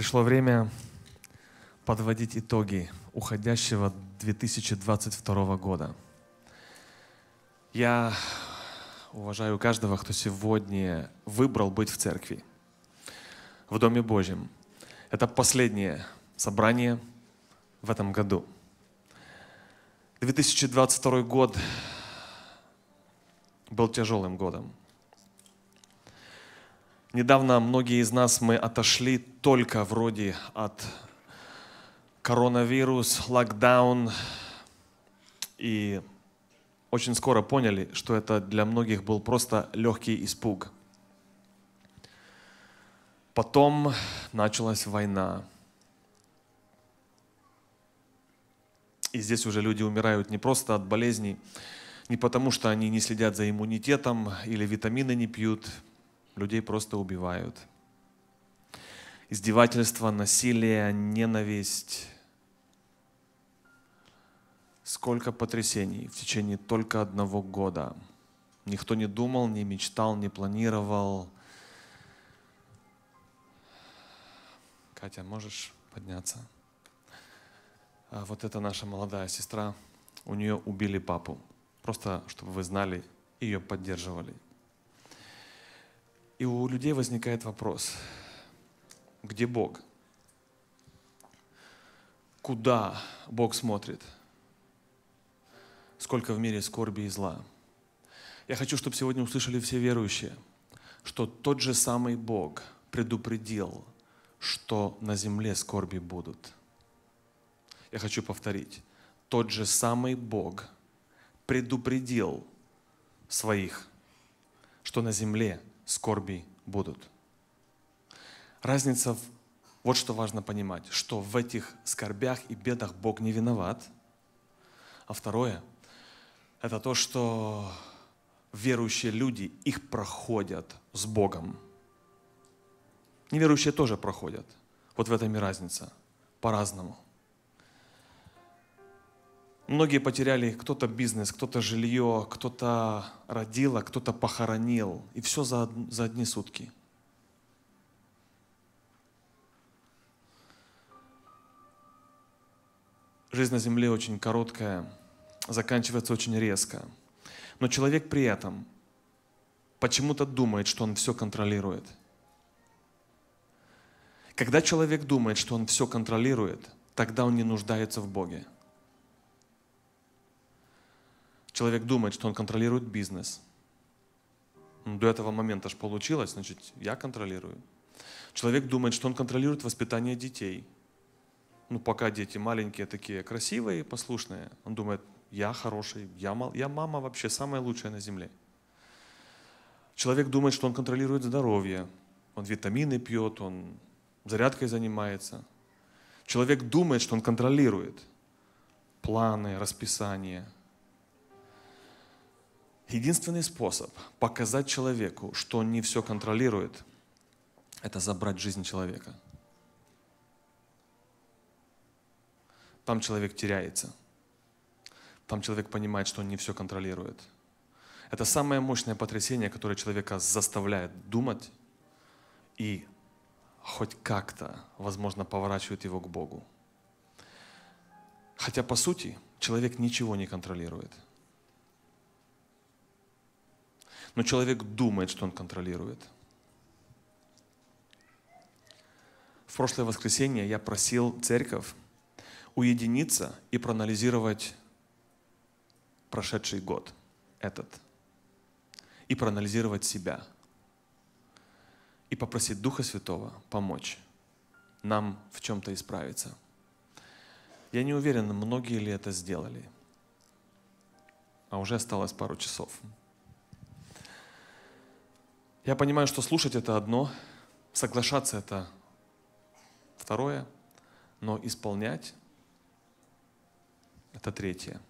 пришло время подводить итоги уходящего 2022 года. Я уважаю каждого, кто сегодня выбрал быть в церкви, в Доме Божьем. Это последнее собрание в этом году. 2022 год был тяжелым годом. Недавно многие из нас мы отошли только вроде от коронавирус, локдаун, и очень скоро поняли, что это для многих был просто легкий испуг. Потом началась война. И здесь уже люди умирают не просто от болезней, не потому что они не следят за иммунитетом или витамины не пьют, Людей просто убивают. Издевательство, насилие, ненависть. Сколько потрясений в течение только одного года. Никто не думал, не мечтал, не планировал. Катя, можешь подняться? А вот это наша молодая сестра. У нее убили папу. Просто, чтобы вы знали, ее поддерживали. И у людей возникает вопрос, где Бог? Куда Бог смотрит? Сколько в мире скорби и зла? Я хочу, чтобы сегодня услышали все верующие, что тот же самый Бог предупредил, что на земле скорби будут. Я хочу повторить. Тот же самый Бог предупредил своих, что на земле скорби будут. Разница в... Вот что важно понимать, что в этих скорбях и бедах Бог не виноват. А второе, это то, что верующие люди их проходят с Богом. Неверующие тоже проходят. Вот в этом и разница. По-разному. Многие потеряли кто-то бизнес, кто-то жилье, кто-то родил, кто-то похоронил. И все за, за одни сутки. Жизнь на земле очень короткая, заканчивается очень резко. Но человек при этом почему-то думает, что он все контролирует. Когда человек думает, что он все контролирует, тогда он не нуждается в Боге человек думает, что он контролирует бизнес. Ну, до этого момента же получилось, значит, я контролирую. Человек думает, что он контролирует воспитание детей. Ну, пока дети маленькие, такие красивые, послушные, он думает, я хороший, я, мал, я мама вообще самая лучшая на земле. Человек думает, что он контролирует здоровье, он витамины пьет, он зарядкой занимается. Человек думает, что он контролирует планы, расписание, Единственный способ показать человеку, что он не все контролирует, это забрать жизнь человека. Там человек теряется. Там человек понимает, что он не все контролирует. Это самое мощное потрясение, которое человека заставляет думать и хоть как-то, возможно, поворачивает его к Богу. Хотя, по сути, человек ничего не контролирует – но человек думает, что он контролирует. В прошлое воскресенье я просил церковь уединиться и проанализировать прошедший год этот и проанализировать себя и попросить Духа Святого помочь нам в чем-то исправиться. Я не уверен, многие ли это сделали. А уже осталось пару часов. Я понимаю, что слушать это одно, соглашаться это второе, но исполнять это третье.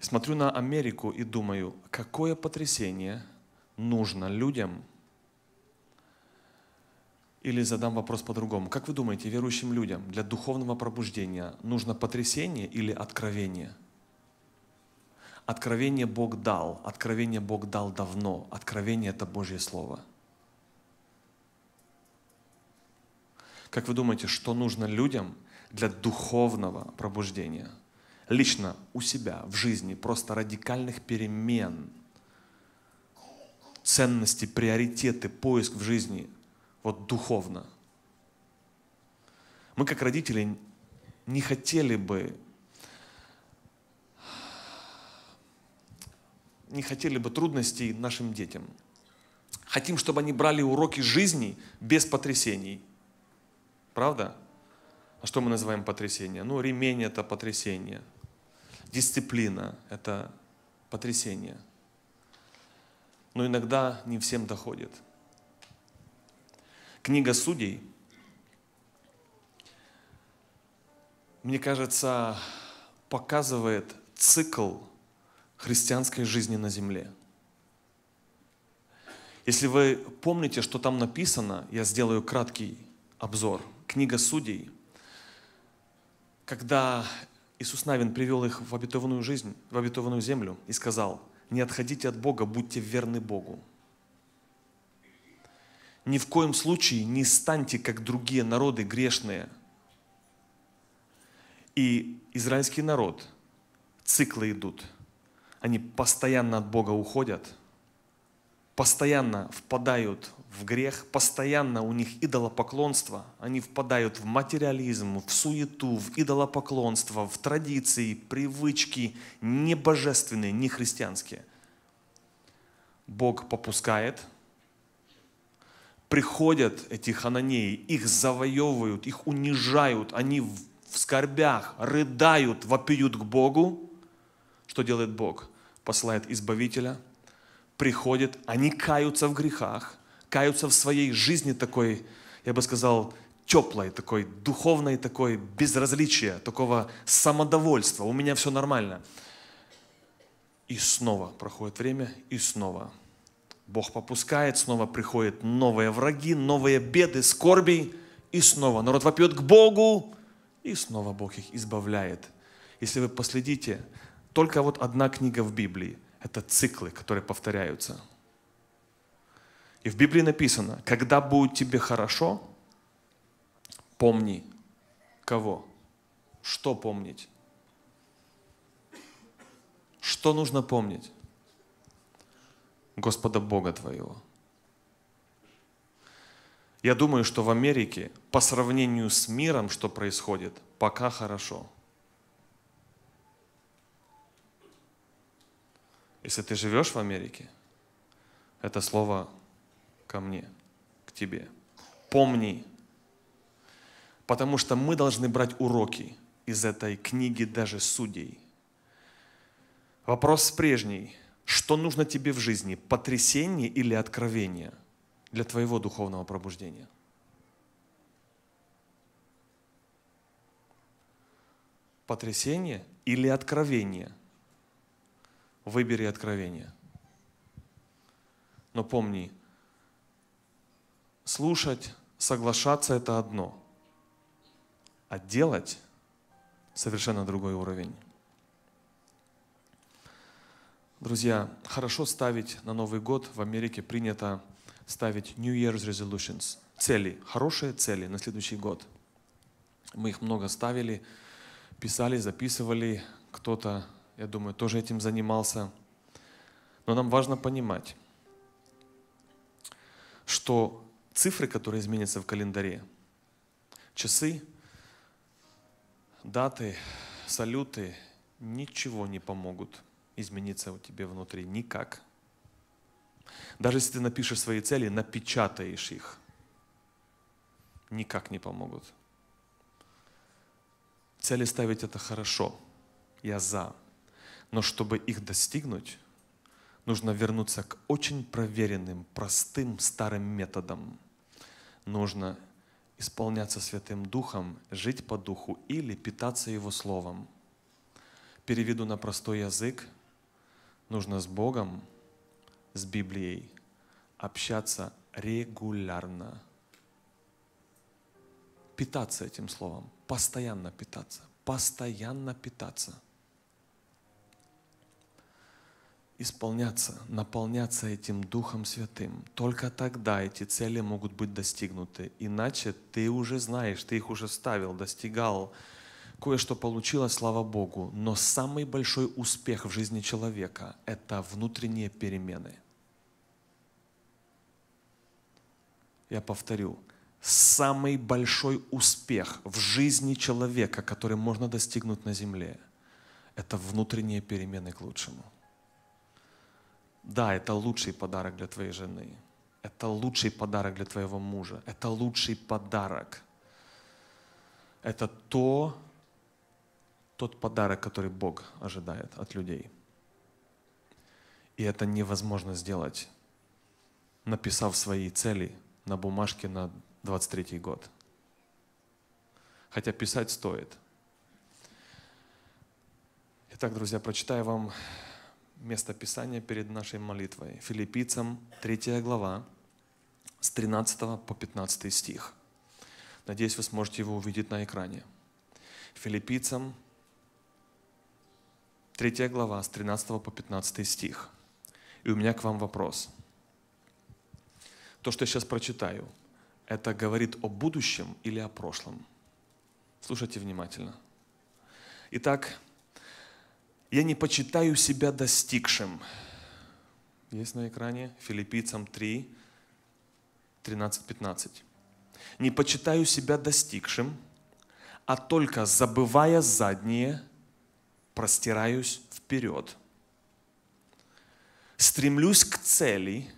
Смотрю на Америку и думаю, какое потрясение нужно людям. Или задам вопрос по-другому. Как вы думаете, верующим людям для духовного пробуждения нужно потрясение или откровение? Откровение Бог дал, откровение Бог дал давно, откровение – это Божье Слово. Как вы думаете, что нужно людям для духовного пробуждения? Лично у себя, в жизни, просто радикальных перемен, ценности, приоритеты, поиск в жизни, вот духовно. Мы как родители не хотели бы не хотели бы трудностей нашим детям. Хотим, чтобы они брали уроки жизни без потрясений. Правда? А что мы называем потрясение? Ну, ремень – это потрясение. Дисциплина – это потрясение. Но иногда не всем доходит. Книга судей, мне кажется, показывает цикл – христианской жизни на земле. Если вы помните, что там написано, я сделаю краткий обзор. Книга Судей, когда Иисус Навин привел их в обетованную жизнь, в обетованную землю и сказал, не отходите от Бога, будьте верны Богу. Ни в коем случае не станьте, как другие народы грешные. И израильский народ, циклы идут – они постоянно от Бога уходят, постоянно впадают в грех, постоянно у них идолопоклонство, они впадают в материализм, в суету, в идолопоклонство, в традиции, привычки не божественные, не христианские. Бог попускает, приходят эти хананеи, их завоевывают, их унижают, они в скорбях рыдают, вопиют к Богу, что делает Бог? Посылает Избавителя, приходит, они каются в грехах, каются в своей жизни такой, я бы сказал, теплой, такой духовной, такой безразличия, такого самодовольства. У меня все нормально. И снова проходит время, и снова. Бог попускает, снова приходят новые враги, новые беды, скорби, и снова народ вопиет к Богу, и снова Бог их избавляет. Если вы последите только вот одна книга в Библии. Это циклы, которые повторяются. И в Библии написано, когда будет тебе хорошо, помни кого? Что помнить? Что нужно помнить? Господа Бога твоего. Я думаю, что в Америке по сравнению с миром, что происходит, пока хорошо – Если ты живешь в Америке, это слово ко мне, к тебе. Помни, потому что мы должны брать уроки из этой книги даже судей. Вопрос прежний. Что нужно тебе в жизни? Потрясение или откровение для твоего духовного пробуждения? Потрясение или откровение выбери откровение. Но помни, слушать, соглашаться – это одно, а делать – совершенно другой уровень. Друзья, хорошо ставить на Новый год. В Америке принято ставить New Year's Resolutions. Цели, хорошие цели на следующий год. Мы их много ставили, писали, записывали. Кто-то я думаю, тоже этим занимался. Но нам важно понимать, что цифры, которые изменятся в календаре, часы, даты, салюты, ничего не помогут измениться у тебя внутри никак. Даже если ты напишешь свои цели, напечатаешь их, никак не помогут. Цели ставить это хорошо. Я за. Но чтобы их достигнуть, нужно вернуться к очень проверенным, простым, старым методам. Нужно исполняться Святым Духом, жить по Духу или питаться Его Словом. Переведу на простой язык. Нужно с Богом, с Библией общаться регулярно. Питаться этим словом. Постоянно питаться. Постоянно питаться – исполняться, наполняться этим Духом Святым. Только тогда эти цели могут быть достигнуты. Иначе ты уже знаешь, ты их уже ставил, достигал. Кое-что получилось, слава Богу. Но самый большой успех в жизни человека – это внутренние перемены. Я повторю, самый большой успех в жизни человека, который можно достигнуть на земле, это внутренние перемены к лучшему – да, это лучший подарок для твоей жены. Это лучший подарок для твоего мужа. Это лучший подарок. Это то, тот подарок, который Бог ожидает от людей. И это невозможно сделать, написав свои цели на бумажке на 23 год. Хотя писать стоит. Итак, друзья, прочитаю вам место Писания перед нашей молитвой. Филиппийцам 3 глава с 13 по 15 стих. Надеюсь, вы сможете его увидеть на экране. Филиппийцам 3 глава с 13 по 15 стих. И у меня к вам вопрос. То, что я сейчас прочитаю, это говорит о будущем или о прошлом? Слушайте внимательно. Итак, я не почитаю себя достигшим. Есть на экране Филиппийцам 3, 13-15. Не почитаю себя достигшим, а только забывая заднее, простираюсь вперед. Стремлюсь к цели,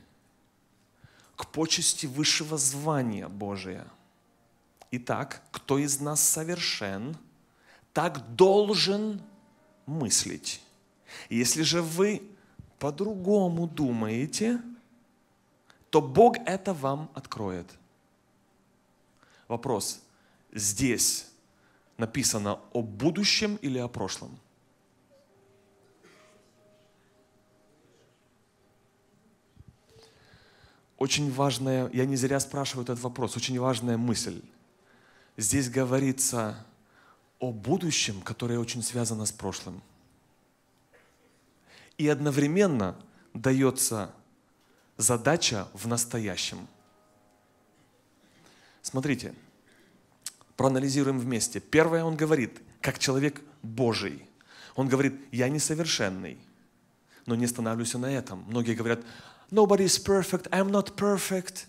к почести высшего звания Божия. Итак, кто из нас совершен, так должен мыслить. Если же вы по-другому думаете, то Бог это вам откроет. Вопрос. Здесь написано о будущем или о прошлом? Очень важная, я не зря спрашиваю этот вопрос, очень важная мысль. Здесь говорится о будущем, которое очень связано с прошлым. И одновременно дается задача в настоящем. Смотрите, проанализируем вместе. Первое он говорит, как человек Божий. Он говорит, я несовершенный, но не становлюсь на этом. Многие говорят, nobody is perfect, I'm not perfect.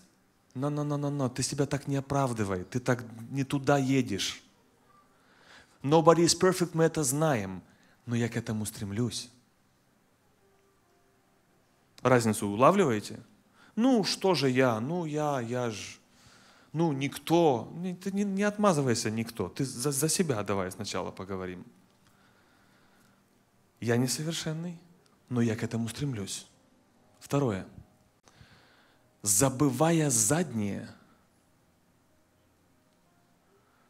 Но, но, но, но, но, ты себя так не оправдывай, ты так не туда едешь. Nobody is perfect, мы это знаем, но я к этому стремлюсь. Разницу улавливаете? Ну, что же я? Ну, я, я ж... Ну, никто. Ты не, не отмазывайся никто. Ты за, за себя давай сначала поговорим. Я несовершенный, но я к этому стремлюсь. Второе. Забывая заднее,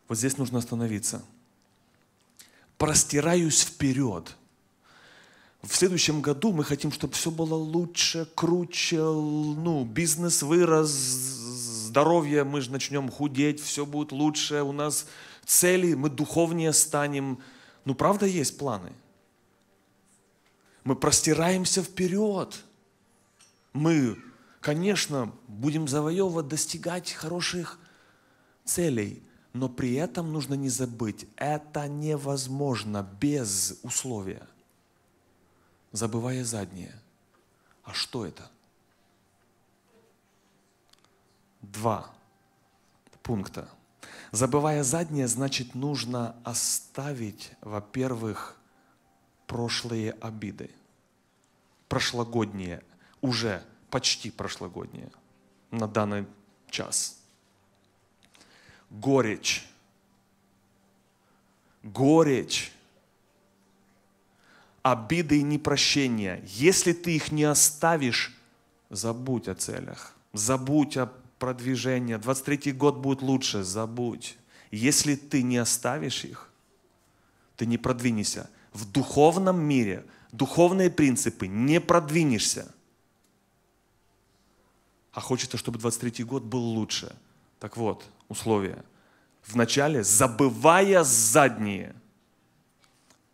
вот здесь нужно остановиться простираюсь вперед. В следующем году мы хотим, чтобы все было лучше, круче, ну, бизнес вырос, здоровье, мы же начнем худеть, все будет лучше, у нас цели, мы духовнее станем. Ну, правда, есть планы. Мы простираемся вперед. Мы, конечно, будем завоевывать, достигать хороших целей – но при этом нужно не забыть, это невозможно без условия, забывая заднее. А что это? Два пункта. Забывая заднее, значит, нужно оставить, во-первых, прошлые обиды. Прошлогодние, уже почти прошлогодние на данный час – горечь. Горечь. Обиды и непрощения. Если ты их не оставишь, забудь о целях. Забудь о продвижении. 23 год будет лучше. Забудь. Если ты не оставишь их, ты не продвинешься. В духовном мире духовные принципы не продвинешься. А хочется, чтобы 23 год был лучше. Так вот, условия. Вначале забывая задние,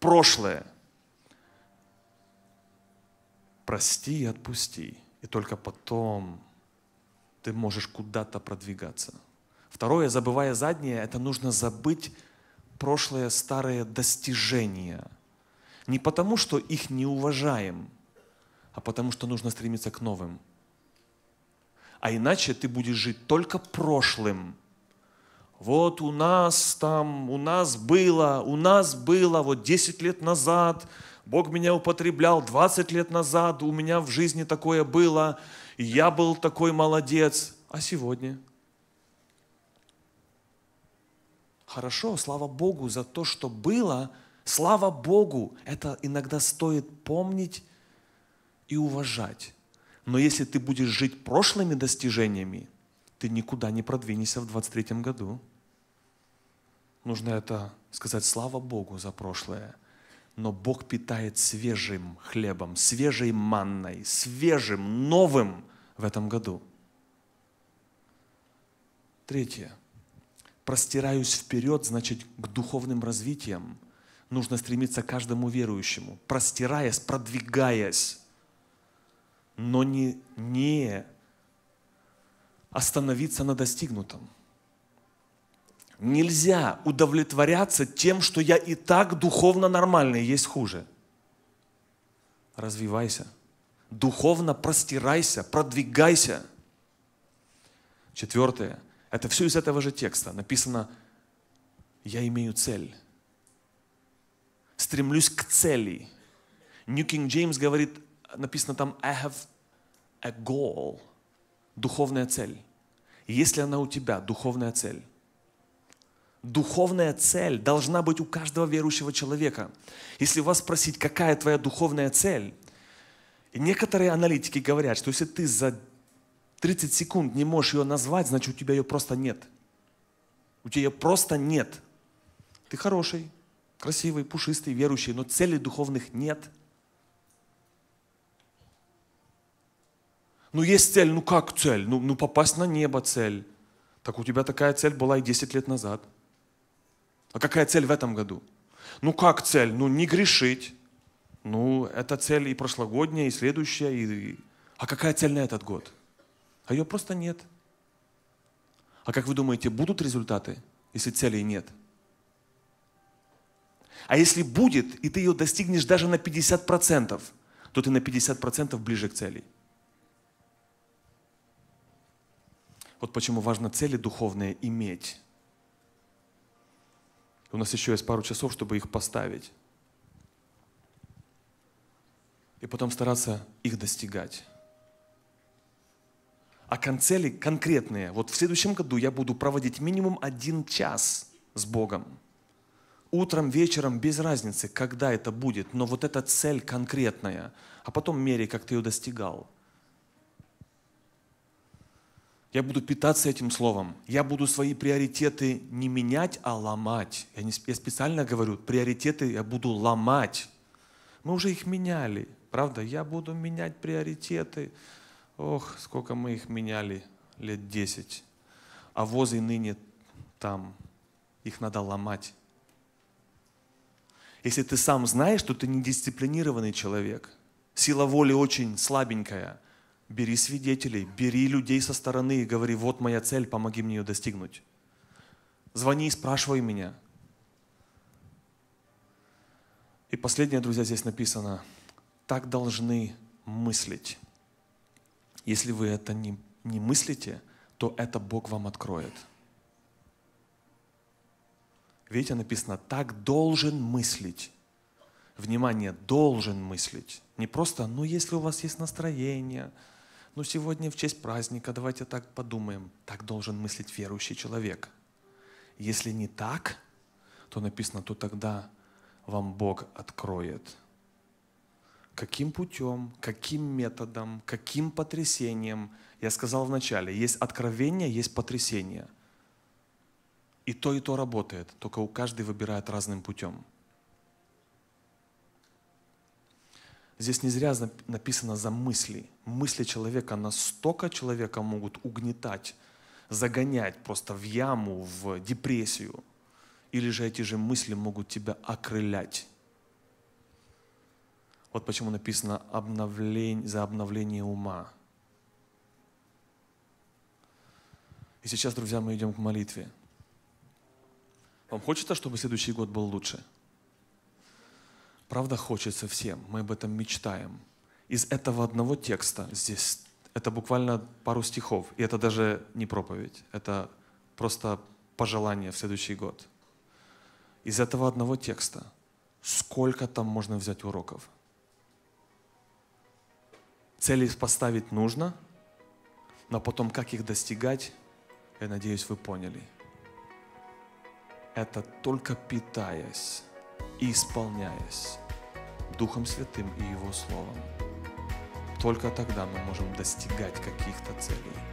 прошлое, прости и отпусти. И только потом ты можешь куда-то продвигаться. Второе, забывая заднее, это нужно забыть прошлое старые достижения. Не потому, что их не уважаем, а потому, что нужно стремиться к новым – а иначе ты будешь жить только прошлым. Вот у нас там, у нас было, у нас было, вот 10 лет назад, Бог меня употреблял 20 лет назад, у меня в жизни такое было, и я был такой молодец. А сегодня? Хорошо, слава Богу за то, что было, слава Богу, это иногда стоит помнить и уважать. Но если ты будешь жить прошлыми достижениями, ты никуда не продвинешься в 23 году. Нужно это сказать «Слава Богу за прошлое». Но Бог питает свежим хлебом, свежей манной, свежим, новым в этом году. Третье. Простираюсь вперед, значит, к духовным развитиям. Нужно стремиться к каждому верующему, простираясь, продвигаясь но не, не остановиться на достигнутом. Нельзя удовлетворяться тем, что я и так духовно нормальный, есть хуже. Развивайся. Духовно простирайся, продвигайся. Четвертое. Это все из этого же текста. Написано, я имею цель. Стремлюсь к цели. Нью Кинг Джеймс говорит, написано там I have a goal, духовная цель. Если она у тебя, духовная цель. Духовная цель должна быть у каждого верующего человека. Если вас спросить, какая твоя духовная цель, некоторые аналитики говорят, что если ты за 30 секунд не можешь ее назвать, значит у тебя ее просто нет. У тебя ее просто нет. Ты хороший, красивый, пушистый, верующий, но целей духовных нет – Ну есть цель, ну как цель? Ну, ну попасть на небо цель. Так у тебя такая цель была и 10 лет назад. А какая цель в этом году? Ну как цель? Ну не грешить. Ну это цель и прошлогодняя, и следующая. И... А какая цель на этот год? А ее просто нет. А как вы думаете, будут результаты, если целей нет? А если будет, и ты ее достигнешь даже на 50%, то ты на 50% ближе к цели. Вот почему важно цели духовные иметь. У нас еще есть пару часов, чтобы их поставить. И потом стараться их достигать. А концели конкретные. Вот в следующем году я буду проводить минимум один час с Богом. Утром, вечером, без разницы, когда это будет, но вот эта цель конкретная. А потом мере, как ты ее достигал – я буду питаться этим словом. Я буду свои приоритеты не менять, а ломать. Я, не, я специально говорю, приоритеты я буду ломать. Мы уже их меняли, правда? Я буду менять приоритеты. Ох, сколько мы их меняли лет десять. А воз и ныне там. Их надо ломать. Если ты сам знаешь, что ты недисциплинированный человек, сила воли очень слабенькая – Бери свидетелей, бери людей со стороны и говори, вот моя цель, помоги мне ее достигнуть. Звони и спрашивай меня. И последнее, друзья, здесь написано, так должны мыслить. Если вы это не, не мыслите, то это Бог вам откроет. Видите, написано, так должен мыслить. Внимание, должен мыслить. Не просто, ну если у вас есть настроение, ну сегодня в честь праздника, давайте так подумаем. Так должен мыслить верующий человек. Если не так, то написано, то тогда вам Бог откроет. Каким путем, каким методом, каким потрясением. Я сказал вначале, есть откровение, есть потрясение. И то, и то работает, только у каждый выбирает разным путем. Здесь не зря написано за мысли. Мысли человека настолько человека могут угнетать, загонять просто в яму, в депрессию. Или же эти же мысли могут тебя окрылять. Вот почему написано обновлень, за обновление ума. И сейчас, друзья, мы идем к молитве. Вам хочется, чтобы следующий год был лучше? Правда хочется всем, мы об этом мечтаем. Из этого одного текста здесь это буквально пару стихов, и это даже не проповедь, это просто пожелание в следующий год. Из этого одного текста сколько там можно взять уроков? Цели поставить нужно, но потом как их достигать, я надеюсь, вы поняли. Это только питаясь и исполняясь Духом Святым и Его Словом. Только тогда мы можем достигать каких-то целей.